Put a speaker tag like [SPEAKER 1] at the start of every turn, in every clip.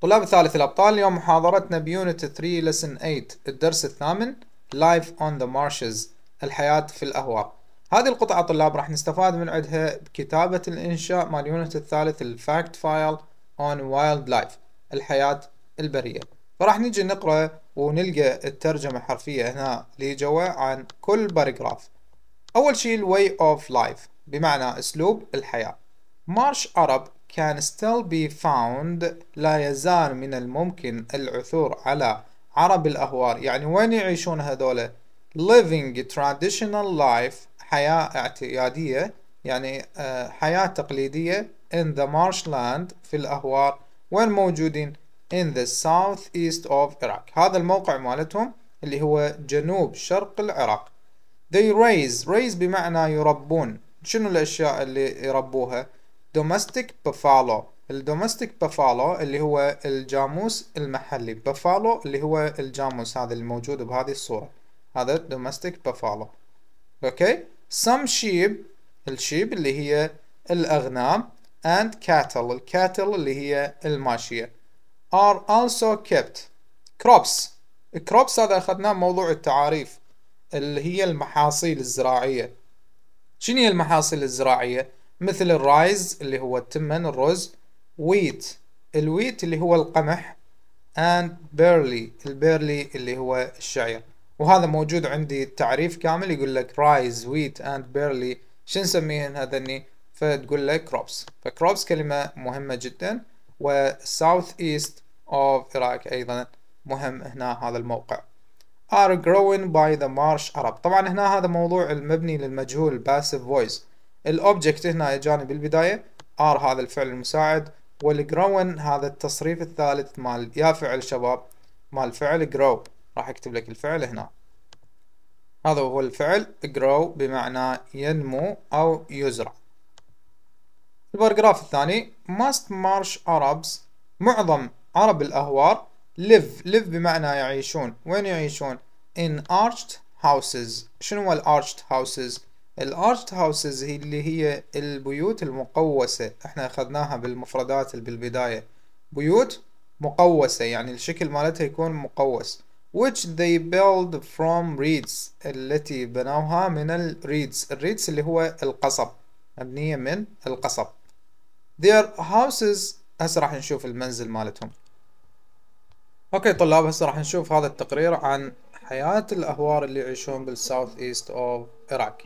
[SPEAKER 1] طلاب الثالث الأبطال اليوم محاضرتنا بيونت 3 لسن 8 الدرس الثامن Life on the Marshes الحياة في الأهواء هذه القطعة طلاب راح نستفاد من عندها بكتابة الإنشاء مال يونت الثالث الفاكت فايل on wildlife الحياة البرية فراح نجي نقرأ ونلقى الترجمة الحرفية هنا اللي جوا عن كل باراجراف أول شيء الواي اوف لايف بمعنى أسلوب الحياة مارش عرب can still be found لا يزال من الممكن العثور على عرب الأهوار يعني وين يعيشون هذول living traditional life حياة اعتيادية يعني آه، حياة تقليدية in the marshland في الأهوار وين موجودين in the southeast of Iraq هذا الموقع مالتهم اللي هو جنوب شرق العراق they raise raise بمعنى يربون شنو الأشياء اللي يربوها domestic buffalo الدومستيك بافالو اللي هو الجاموس المحلي بافالو اللي هو الجاموس هذا الموجود بهذه الصورة هذا دومستيك بافالو اوكي some sheep الشيب اللي هي الأغنام and cattle الكاتل اللي هي الماشية are also kept crops crops هذا أخذناه موضوع التعاريف اللي هي المحاصيل الزراعية شنو هي المحاصيل الزراعية؟ مثل الرايز اللي هو التمن الرز ويت الويت اللي هو القمح and barley البيرلي اللي هو الشعير وهذا موجود عندي تعريف كامل يقول لك رايز wheat and barley شو نسميهن هذني فتقول لك crops فcrops كلمة مهمة جدا و south east of Iraq أيضا مهم هنا هذا الموقع are growing by the marsh Arab طبعا هنا هذا موضوع المبني للمجهول passive voice الاوبجكت هنا اجاني بالبدايه ار هذا الفعل المساعد والجرون هذا التصريف الثالث مال يا فعل شباب مال فعل جرو راح اكتب لك الفعل هنا هذا هو الفعل جرو بمعنى ينمو او يزرع البارغراف الثاني ماست مارش arabs معظم عرب الاهوار live live بمعنى يعيشون وين يعيشون in arched houses شنو هو arched houses الارت هاوسز هي اللي هي البيوت المقوسة احنا اخذناها بالمفردات بالبداية بيوت مقوسة يعني الشكل مالتها يكون مقوس which they build from reeds التي بنوها من الريدز الريدز اللي هو القصب مبنية من القصب their houses هسه راح نشوف المنزل مالتهم اوكي طلاب هسه راح نشوف هذا التقرير عن حياة الاهوار اللي يعيشون بالساوث ايست اوف عراق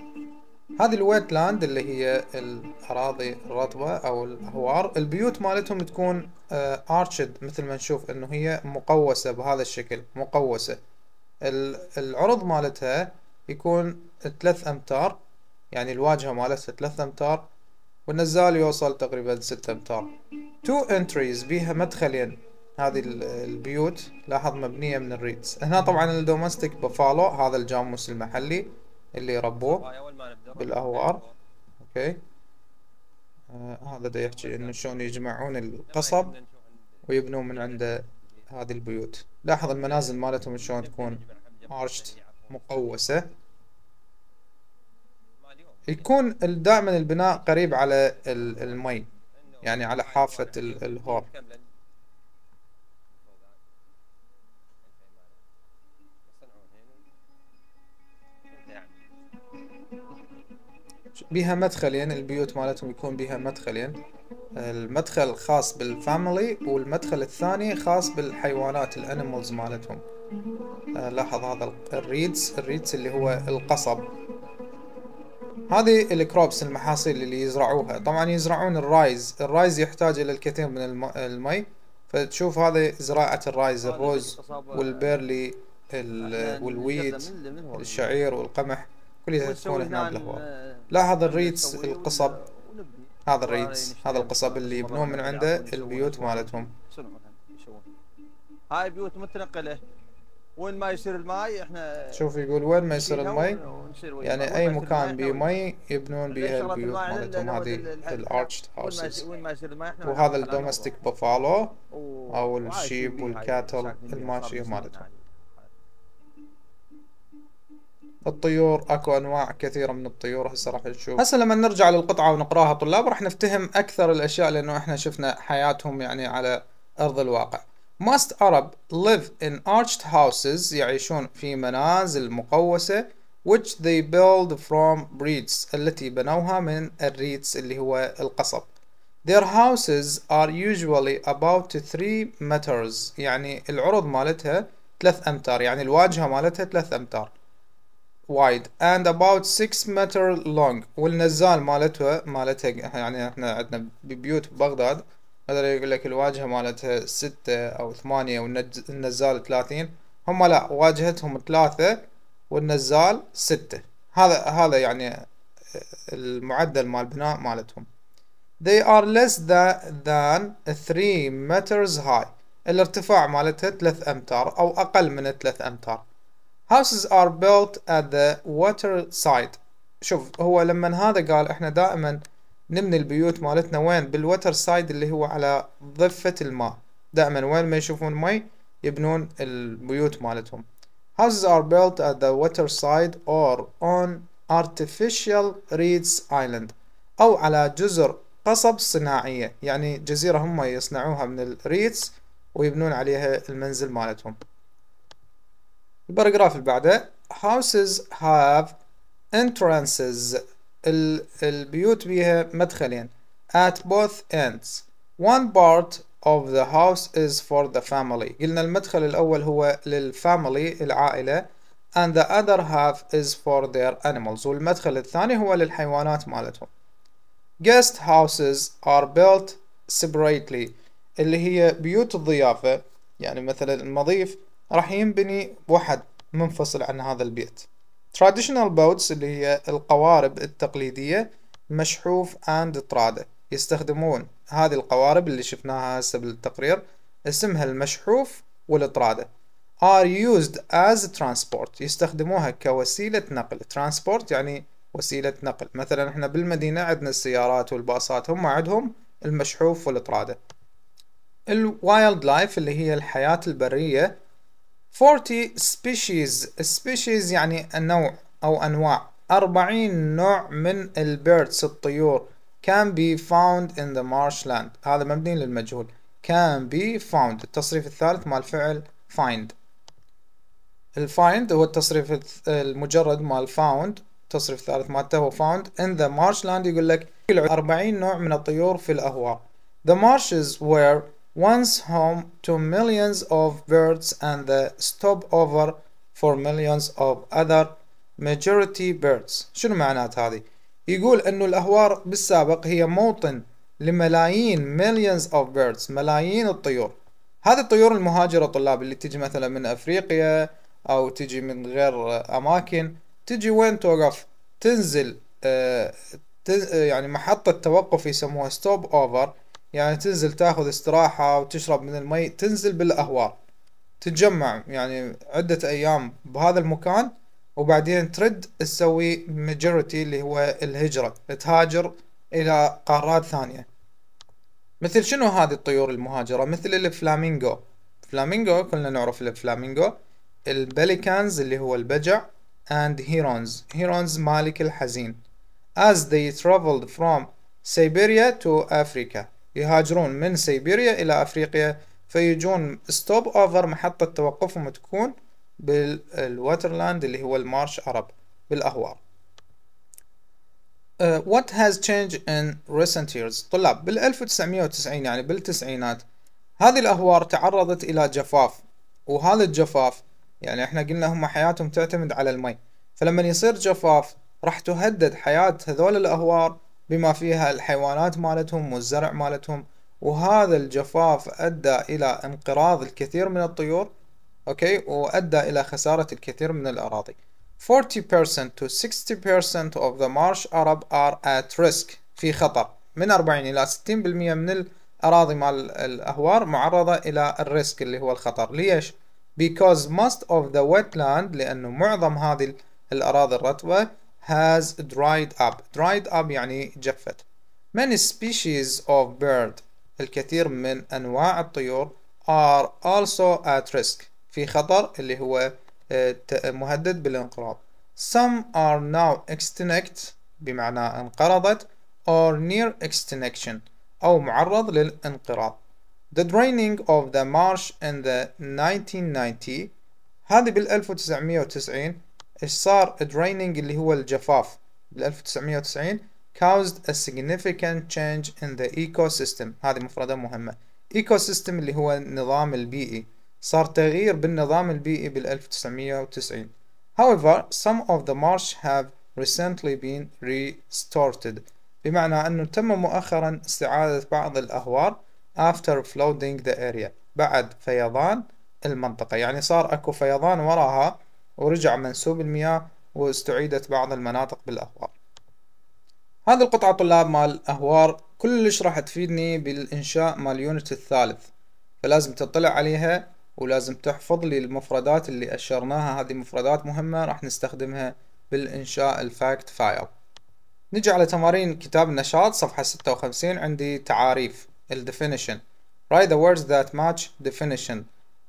[SPEAKER 1] هذه الويت لاند اللي هي الاراضي الرطبه او الهوار البيوت مالتهم تكون ارشد آه، مثل ما نشوف انه هي مقوسه بهذا الشكل مقوسه العرض مالتها يكون 3 امتار يعني الواجهه مالتها 3 امتار والنزال يوصل تقريبا 6 امتار تو انتريز بيها مدخلين هذه البيوت لاحظ مبنيه من الريتس هنا طبعا الدومستيك بفالو هذا الجاموس المحلي اللي يربوه آه، بالاهوار اوكي آه هذا دا يحكي انه شلون يجمعون القصب ويبنون من عنده هذه البيوت لاحظ المنازل مالتهم شلون تكون ارشت يعني مقوسة يكون دائما البناء قريب على المي يعني على حافة الهور بها مدخلين البيوت مالتهم يكون بها مدخلين المدخل خاص بالفاميلي والمدخل الثاني خاص بالحيوانات الانيمالز مالتهم آه، لاحظ هذا الريدز الريدز اللي هو القصب هذه الكروبس المحاصيل اللي يزرعوها طبعا يزرعون الرايز الرايز يحتاج الى الكثير من المي فتشوف هذه زراعة الرايز الروز آه، والبيرلي والويت الشعير والقمح كل يتكون هنا بالهواء آه، لاحظ الريتس القصب هذا الريتس هذا القصب اللي يبنون من عنده البيوت مالتهم هاي بيوت متنقله وين ما يصير الماي احنا شوف يقول وين ما يصير الماي يعني اي مكان بيه مي يبنون بيها البيوت مالتهم هذه الارتش هاوسز وهذا الدومستيك بافالو او الشيب والكاتل الماشيه مالتهم الطيور اكو انواع كثيره من الطيور هسه راح نشوف هسه لما نرجع للقطعه ونقراها طلاب راح نفتهم اكثر الاشياء لانه احنا شفنا حياتهم يعني على ارض الواقع Most Arab live in arched houses يعيشون في منازل مقوسة which they build from reeds التي بنوها من الريتس اللي هو القصب Their houses are usually about 3 meters يعني العرض مالتها 3 أمتار يعني الواجهة مالتها 3 أمتار وايد and about 6 متر long والنزال مالتها مالتها يعني احنا عندنا ببيوت بغداد هذا يقول لك الواجهة مالتها 6 او 8 والنزال 30 هم لا واجهتهم 3 والنزال 6 هذا هذا يعني المعدل مال بناء مالتهم they are less than, than 3 meters high الارتفاع مالتها 3 امتار او اقل من 3 امتار houses are built at the water side شوف هو لما هذا قال احنا دائما نبني البيوت مالتنا وين بالوتر سايد اللي هو على ضفة الماء دائما وين ما يشوفون مي يبنون البيوت مالتهم houses are built at the water side or on artificial reeds island او على جزر قصب صناعية يعني جزيرة هم يصنعوها من الريتس ويبنون عليها المنزل مالتهم الباراجراف اللي بعده houses have entrances البيوت بيها مدخلين at both ends one part of the house is for the family قلنا المدخل الأول هو للفاميلي العائلة and the other half is for their animals والمدخل الثاني هو للحيوانات مالتهم guest houses are built separately اللي هي بيوت الضيافة يعني مثلا المضيف راح ينبني وحد منفصل عن هذا البيت traditional boats اللي هي القوارب التقليدية مشحوف and طرادة يستخدمون هذه القوارب اللي شفناها هسه بالتقرير اسمها المشحوف والطرادة are used as transport يستخدموها كوسيلة نقل transport يعني وسيلة نقل مثلا احنا بالمدينة عندنا السيارات والباصات هم عندهم المشحوف والطرادة الوايلد لايف اللي هي الحياة البرية 40 species species يعني النوع أو أنواع 40 نوع من البيردز الطيور can be found in the marshland هذا مبني للمجهول can be found التصريف الثالث مال فعل find الفايند هو التصريف المجرد مال found التصريف الثالث مالته هو found in the marshland يقول لك 40 نوع من الطيور في الأهواء the marshes were once home to millions of birds and the stopover for millions of other majority birds شنو معنات هذه؟ يقول انه الاهوار بالسابق هي موطن لملايين millions of birds ملايين الطيور هذه الطيور المهاجرة طلاب اللي تجي مثلا من افريقيا او تجي من غير اماكن تجي وين توقف تنزل آه، آه، يعني محطة توقف يسموها stop over يعني تنزل تاخذ استراحة وتشرب من المي تنزل بالأهوار تتجمع يعني عدة أيام بهذا المكان وبعدين ترد تسوي ماجورتي اللي هو الهجرة تهاجر إلى قارات ثانية مثل شنو هذه الطيور المهاجرة مثل الفلامينغو فلامينغو كلنا نعرف الفلامينغو البليكانز اللي هو البجع and هيرونز هيرونز مالك الحزين as they traveled from Siberia to Africa يهاجرون من سيبيريا إلى أفريقيا فيجون ستوب أوفر محطة توقفهم تكون بالواترلاند اللي هو المارش عرب بالأهوار uh, What has changed in recent years طلاب بال 1990 يعني بالتسعينات هذه الأهوار تعرضت إلى جفاف وهذا الجفاف يعني احنا قلنا هم حياتهم تعتمد على المي فلما يصير جفاف راح تهدد حياة هذول الأهوار بما فيها الحيوانات مالتهم والزرع مالتهم وهذا الجفاف أدى إلى انقراض الكثير من الطيور أوكي وأدى إلى خسارة الكثير من الأراضي 40% to 60% of the marsh Arab are at risk في خطر من 40 إلى 60% من الأراضي مال الأهوار معرضة إلى الريسك اللي هو الخطر ليش؟ because most of the wetland لأنه معظم هذه الأراضي الرطبة has dried up dried up يعني جفت many species of bird الكثير من أنواع الطيور are also at risk في خطر اللي هو مهدد بالانقراض some are now extinct بمعنى انقرضت or near extinction أو معرض للانقراض The draining of the marsh in the 1990 هذه بال 1990 ايش صار draining اللي هو الجفاف بال 1990 caused a significant change in the ecosystem هذه مفردة مهمة ecosystem اللي هو النظام البيئي صار تغيير بالنظام البيئي بال 1990 however some of the marsh have recently been restored بمعنى أنه تم مؤخرا استعادة بعض الأهوار after flooding the area بعد فيضان المنطقة يعني صار أكو فيضان وراها ورجع منسوب المياه واستعيدت بعض المناطق بالأهوار هذه القطعة طلاب مال أهوار كلش راح تفيدني بالإنشاء مال يونت الثالث فلازم تطلع عليها ولازم تحفظ لي المفردات اللي أشرناها هذه مفردات مهمة راح نستخدمها بالإنشاء الفاكت فايل نجي على تمارين كتاب النشاط صفحة 56 عندي تعاريف ال definition write the words that match definition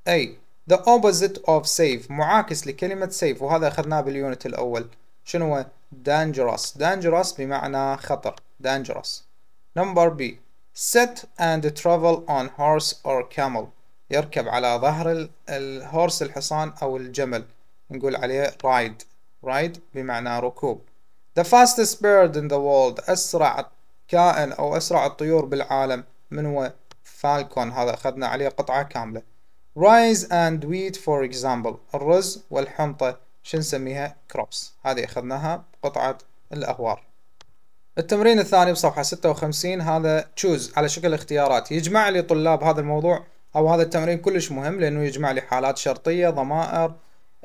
[SPEAKER 1] A the opposite of safe معاكس لكلمة safe وهذا أخذناه باليونت الأول شنو هو dangerous dangerous بمعنى خطر dangerous number B sit and travel on horse or camel يركب على ظهر الهورس الحصان أو الجمل نقول عليه ride ride بمعنى ركوب the fastest bird in the world أسرع كائن أو أسرع الطيور بالعالم من هو فالكون هذا أخذنا عليه قطعة كاملة رايز اند ويت فور اكزامبل الرز والحنطة شو نسميها كروبس هذه اخذناها بقطعة الاغوار التمرين الثاني بصفحة 56 هذا تشوز على شكل اختيارات يجمع لي طلاب هذا الموضوع او هذا التمرين كلش مهم لانه يجمع لي حالات شرطية ضمائر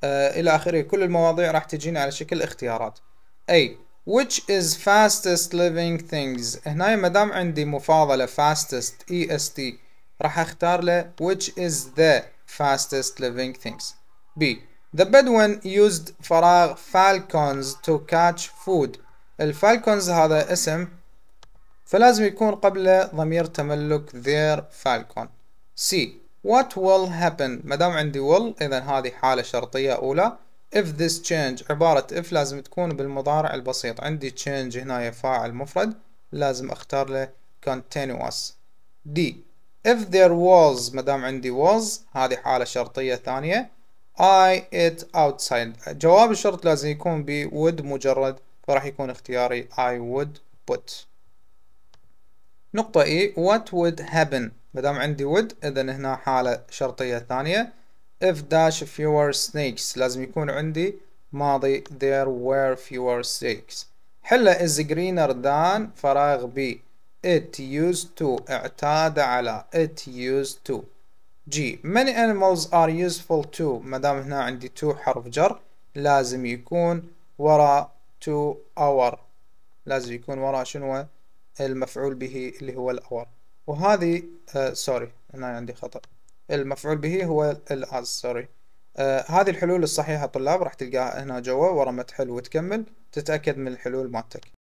[SPEAKER 1] آه الى اخره كل المواضيع راح تجيني على شكل اختيارات اي which is fastest living things هنا ما دام عندي مفاضلة fastest est راح اختار له which is the fastest living things B The Bedouin used فراغ falcons to catch food الفالكونز هذا اسم فلازم يكون قبله ضمير تملك their falcon C What will happen مدام عندي will اذا هذه حالة شرطية اولى if this change عبارة if لازم تكون بالمضارع البسيط عندي change هنا فاعل مفرد لازم اختار له continuous D if there was مدام عندي was هذه حالة شرطية ثانية I it outside جواب الشرط لازم يكون ب would مجرد فراح يكون اختياري I would put نقطة E what would happen مدام عندي would اذا هنا حالة شرطية ثانية if dash fewer snakes لازم يكون عندي ماضي there were fewer snakes حلة is greener than فراغ B it used to اعتاد على it used to G many animals are useful to مدام هنا عندي to حرف جر لازم يكون وراء to our لازم يكون وراء شنو المفعول به اللي هو الأور وهذه سوري آه، uh, هنا عندي خطأ المفعول به هو الأز سوري uh, آه، هذه الحلول الصحيحة طلاب راح تلقاها هنا جوا ورا ما تحل وتكمل تتأكد من الحلول مالتك